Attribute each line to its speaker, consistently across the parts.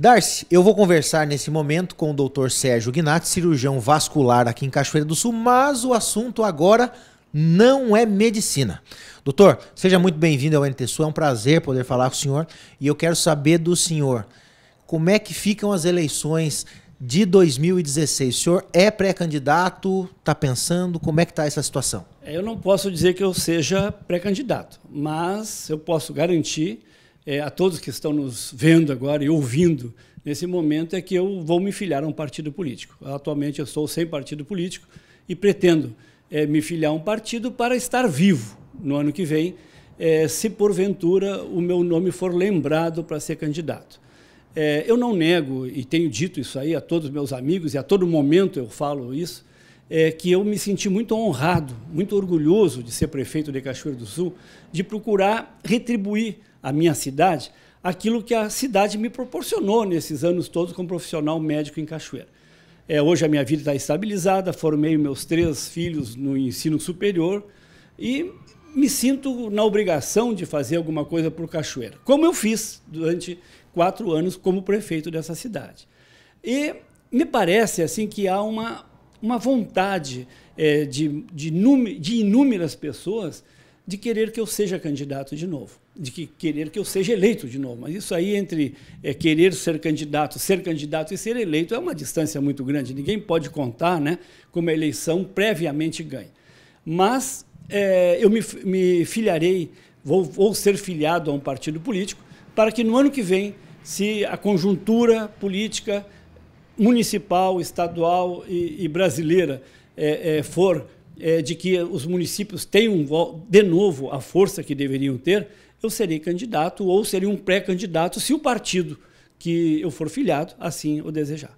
Speaker 1: Darcy, eu vou conversar nesse momento com o Dr. Sérgio Gnatti, cirurgião vascular aqui em Cachoeira do Sul, mas o assunto agora não é medicina. Doutor, seja muito bem-vindo ao NTSU, é um prazer poder falar com o senhor e eu quero saber do senhor como é que ficam as eleições de 2016. O senhor é pré-candidato? Está pensando? Como é que está essa situação?
Speaker 2: É, eu não posso dizer que eu seja pré-candidato, mas eu posso garantir é, a todos que estão nos vendo agora e ouvindo nesse momento é que eu vou me filiar a um partido político. Atualmente eu sou sem partido político e pretendo é, me filiar a um partido para estar vivo no ano que vem, é, se porventura o meu nome for lembrado para ser candidato. É, eu não nego, e tenho dito isso aí a todos os meus amigos, e a todo momento eu falo isso, é, que eu me senti muito honrado, muito orgulhoso de ser prefeito de Cachoeira do Sul, de procurar retribuir à minha cidade aquilo que a cidade me proporcionou nesses anos todos como profissional médico em Cachoeira. É, hoje a minha vida está estabilizada, formei meus três filhos no ensino superior e me sinto na obrigação de fazer alguma coisa por Cachoeira, como eu fiz durante quatro anos como prefeito dessa cidade. E me parece assim que há uma uma vontade é, de, de, de inúmeras pessoas de querer que eu seja candidato de novo, de que querer que eu seja eleito de novo. Mas isso aí entre é, querer ser candidato, ser candidato e ser eleito é uma distância muito grande. Ninguém pode contar né, como a eleição previamente ganha. Mas é, eu me, me filiarei, vou, vou ser filiado a um partido político, para que no ano que vem, se a conjuntura política municipal, estadual e, e brasileira é, é, for é, de que os municípios tenham de novo a força que deveriam ter, eu serei candidato ou serei um pré-candidato se o partido que eu for filiado assim o desejar.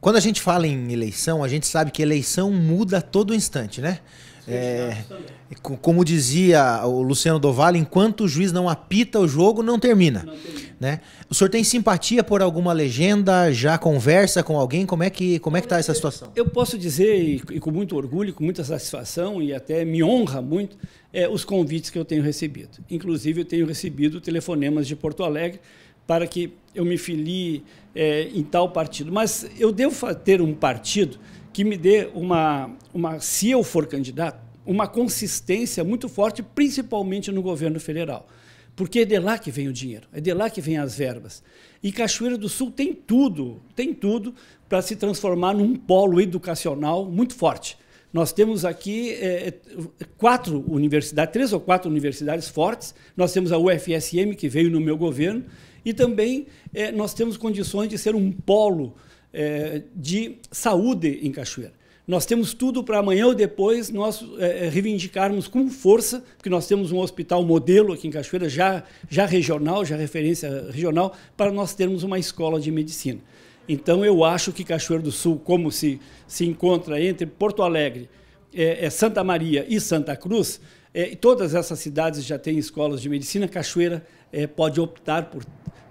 Speaker 1: Quando a gente fala em eleição, a gente sabe que eleição muda a todo instante, né? É, como dizia o Luciano Dovalho, enquanto o juiz não apita o jogo, não termina. Não termina. Né? O senhor tem simpatia por alguma legenda? Já conversa com alguém? Como é que como é que está essa situação?
Speaker 2: Eu posso dizer, e, e, com muito orgulho, com muita satisfação, e até me honra muito, é, os convites que eu tenho recebido. Inclusive, eu tenho recebido telefonemas de Porto Alegre para que eu me filie é, em tal partido. Mas eu devo ter um partido que me dê uma, uma, se eu for candidato, uma consistência muito forte, principalmente no governo federal. Porque é de lá que vem o dinheiro, é de lá que vem as verbas. E Cachoeira do Sul tem tudo, tem tudo para se transformar num polo educacional muito forte. Nós temos aqui é, é quatro universidades, três ou quatro universidades fortes. Nós temos a UFSM, que veio no meu governo, e também é, nós temos condições de ser um polo é, de saúde em Cachoeira. Nós temos tudo para amanhã ou depois nós é, é, reivindicarmos com força, porque nós temos um hospital modelo aqui em Cachoeira, já, já regional, já referência regional, para nós termos uma escola de medicina. Então eu acho que Cachoeira do Sul, como se, se encontra entre Porto Alegre, é, é Santa Maria e Santa Cruz, é, todas essas cidades já têm escolas de medicina, Cachoeira é, pode optar por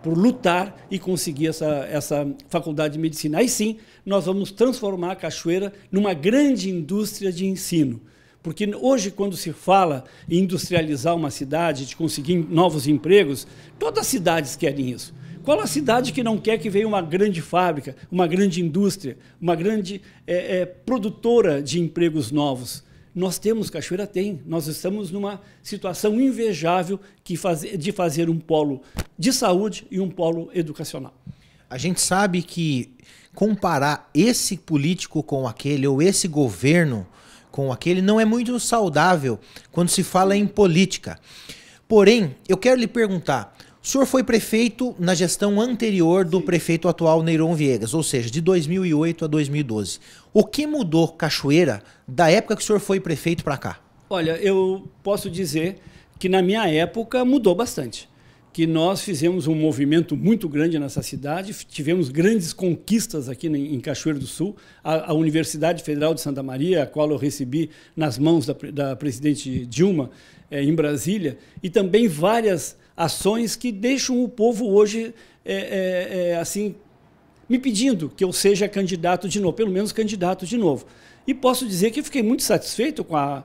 Speaker 2: por lutar e conseguir essa, essa faculdade de medicina. Aí sim, nós vamos transformar a Cachoeira numa grande indústria de ensino. Porque hoje, quando se fala em industrializar uma cidade, de conseguir novos empregos, todas as cidades querem isso. Qual a cidade que não quer que venha uma grande fábrica, uma grande indústria, uma grande é, é, produtora de empregos novos? Nós temos, Cachoeira tem. Nós estamos numa situação invejável faz, de fazer um polo de saúde e um polo educacional.
Speaker 1: A gente sabe que comparar esse político com aquele ou esse governo com aquele não é muito saudável quando se fala em política. Porém, eu quero lhe perguntar: o senhor foi prefeito na gestão anterior do Sim. prefeito atual Neiron Viegas, ou seja, de 2008 a 2012. O que mudou Cachoeira da época que o senhor foi prefeito para cá?
Speaker 2: Olha, eu posso dizer que na minha época mudou bastante que nós fizemos um movimento muito grande nessa cidade, tivemos grandes conquistas aqui em Cachoeiro do Sul. A, a Universidade Federal de Santa Maria, a qual eu recebi nas mãos da, da presidente Dilma é, em Brasília, e também várias ações que deixam o povo hoje é, é, assim me pedindo que eu seja candidato de novo, pelo menos candidato de novo. E posso dizer que fiquei muito satisfeito com a,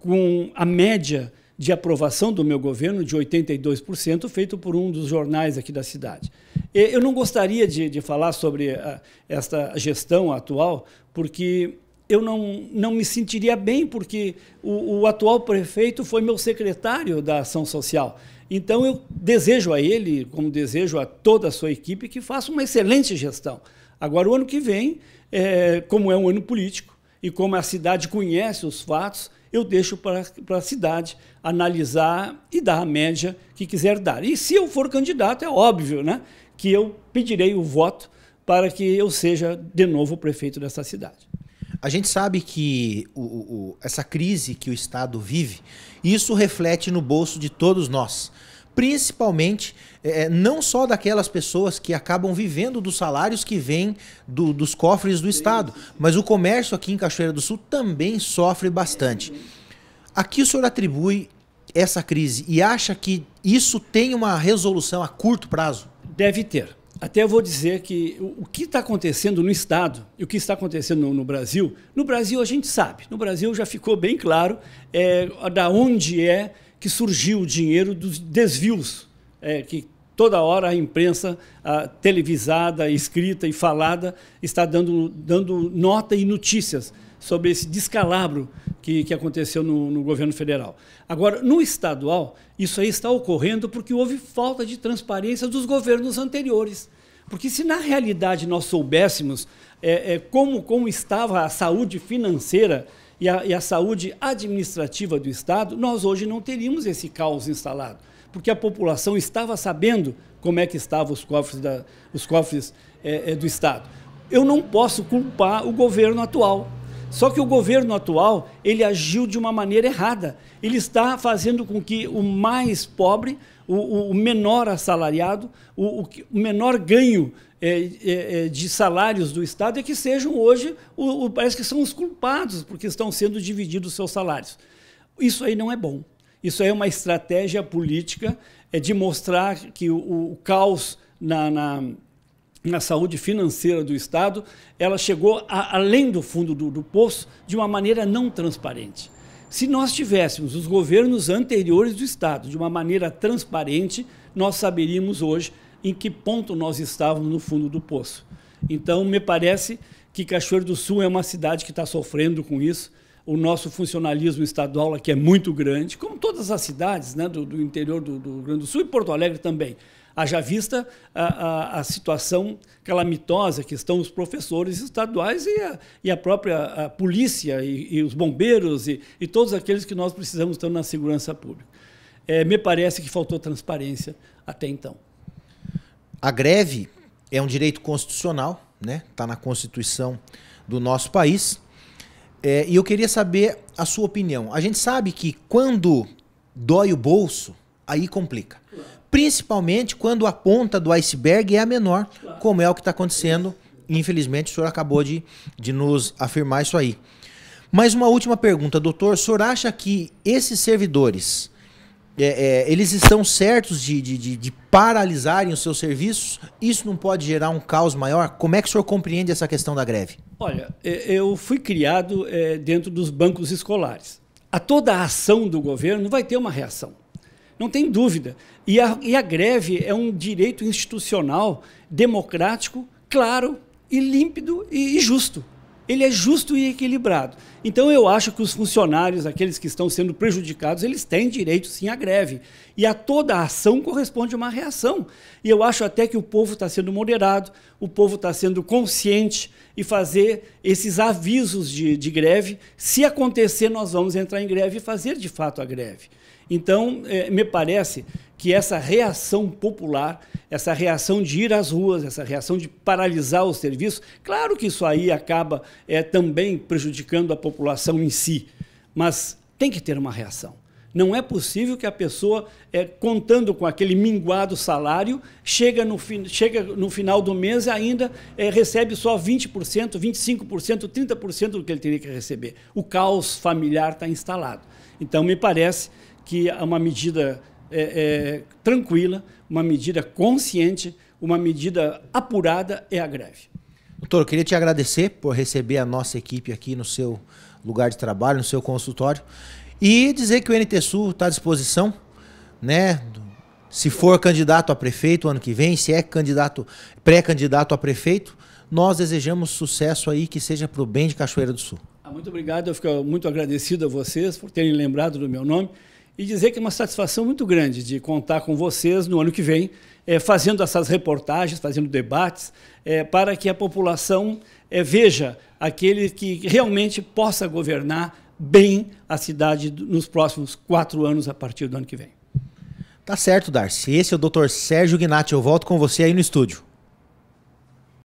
Speaker 2: com a média de aprovação do meu governo, de 82%, feito por um dos jornais aqui da cidade. Eu não gostaria de, de falar sobre a, ah, esta gestão atual, porque eu não, não me sentiria bem, porque o, o, atual prefeito foi meu secretário da Ação Social. Então, eu desejo a ele, como desejo a toda a sua equipe, que faça uma excelente gestão. Agora, o ano que vem, é, como é um ano político e como a cidade conhece os fatos, eu deixo para a cidade analisar e dar a média que quiser dar. E se eu for candidato, é óbvio né, que eu pedirei o voto para que eu seja de novo prefeito dessa cidade. A gente sabe que o, o, essa crise que o Estado vive, isso reflete no bolso
Speaker 1: de todos nós principalmente é, é, não só daquelas pessoas que acabam vivendo dos salários que vêm do, dos cofres do Estado, mas o comércio aqui em Cachoeira do Sul também sofre bastante. Aqui o senhor atribui essa crise
Speaker 2: e acha que isso tem uma resolução a curto prazo? Deve ter. Até vou dizer que o que está acontecendo no Estado e o que está acontecendo no, no, Brasil, no Brasil a gente sabe, no Brasil já ficou bem claro é, da onde é que surgiu o dinheiro dos desvios é, que toda hora a imprensa a televisada, escrita e falada está dando, dando nota e notícias sobre esse descalabro que, que aconteceu no, no governo federal. Agora, no estadual, isso aí está ocorrendo porque houve falta de transparência dos governos anteriores. Porque se na realidade nós soubéssemos é, é, como, como estava a saúde financeira e a, e a saúde administrativa do Estado, nós hoje não teríamos esse caos instalado, porque a população estava sabendo como é que estavam os cofres, da, os cofres é, é do Estado. Eu não posso culpar o governo atual, só que o governo atual, ele agiu de uma maneira errada. Ele está fazendo com que o mais pobre, o, o menor assalariado, o, o, menor ganho é, é, é, de salários do Estado é que sejam hoje, o, parece que são os culpados, porque estão sendo divididos seus salários. Isso aí não é bom. Isso aí é uma estratégia política é de mostrar que o, caos na, na na saúde financeira do Estado, ela chegou a, além do fundo do, do poço de uma maneira não transparente. Se nós tivéssemos os governos anteriores do Estado de uma maneira transparente, nós saberíamos hoje em que ponto nós estávamos no fundo do poço. Então, me parece que Cachoeiro do Sul é uma cidade que está sofrendo com isso. O nosso funcionalismo estadual aqui é muito grande, como todas as cidades né, do, do interior do, do Rio Grande do Sul e Porto Alegre também. Haja vista a, a, a situação calamitosa que estão os professores estaduais e a, e a própria a polícia e, e, os bombeiros e, e todos aqueles que nós precisamos estar na segurança pública. É, me parece que faltou transparência até então.
Speaker 1: A greve é um direito constitucional, né? Está na Constituição do nosso país. É, e eu queria saber a sua opinião. A gente sabe que quando dói o bolso, aí complica principalmente quando a ponta do iceberg é a menor, como é o que está acontecendo. Infelizmente, o senhor acabou de, de nos afirmar isso aí. Mais uma última pergunta, doutor. O senhor acha que esses servidores é, é, eles estão certos de, de, de, de, paralisarem os seus serviços? Isso não pode gerar um caos maior? Como é que o senhor compreende essa questão da greve?
Speaker 2: Olha, é, eu fui criado é, dentro dos bancos escolares. A toda a ação do governo vai ter uma reação. Não tem dúvida. E a, e a greve é um direito institucional, democrático, claro e límpido e justo ele é justo e equilibrado. Então eu acho que os funcionários, aqueles que estão sendo prejudicados, eles têm direito sim à greve. E a toda ação corresponde uma reação. E eu acho até que o povo está sendo moderado, o povo está sendo consciente e fazer esses avisos de, de greve. Se acontecer, nós vamos entrar em greve e fazer de fato a greve. Então, é, me parece que essa reação popular, essa reação de ir às ruas, essa reação de paralisar o serviço, claro que isso aí acaba é, também prejudicando a população em si, mas tem que ter uma reação. Não é possível que a pessoa, é, contando com aquele minguado salário, chega no, fi, chega no final do mês e ainda é, recebe só 20%, 25%, 30% do que ele teria que receber. O caos familiar está instalado. Então, me parece que é uma medida é, é, tranquila, uma medida consciente, uma medida apurada é a greve.
Speaker 1: Doutor, eu queria te agradecer por receber a nossa equipe aqui no seu lugar de trabalho, no seu consultório, e dizer que o NTSU está à disposição, né? Se for candidato a prefeito ano que vem, se é candidato, pré-candidato a prefeito, nós desejamos sucesso aí que seja para o bem de Cachoeira do Sul.
Speaker 2: Ah, muito obrigado, eu fico muito agradecido a vocês por terem lembrado do meu nome e dizer que é uma satisfação muito grande de contar com vocês no ano que vem, é, fazendo essas reportagens, fazendo debates, é, para que a população é, veja aquele que realmente possa governar bem a cidade nos próximos quatro anos, a partir do ano que vem.
Speaker 1: Tá certo, Darcy. Esse é o Dr. Sérgio Gnatti. Eu volto com você aí no estúdio.